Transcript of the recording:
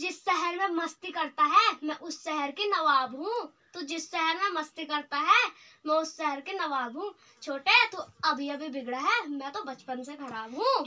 जिस शहर में मस्ती करता है मैं उस शहर की नवाब हूँ तू जिस शहर में मस्ती करता है मैं उस शहर के नवाब हूँ छोटे तू अभी अभी बिगड़ा है मैं तो बचपन से खराब हूँ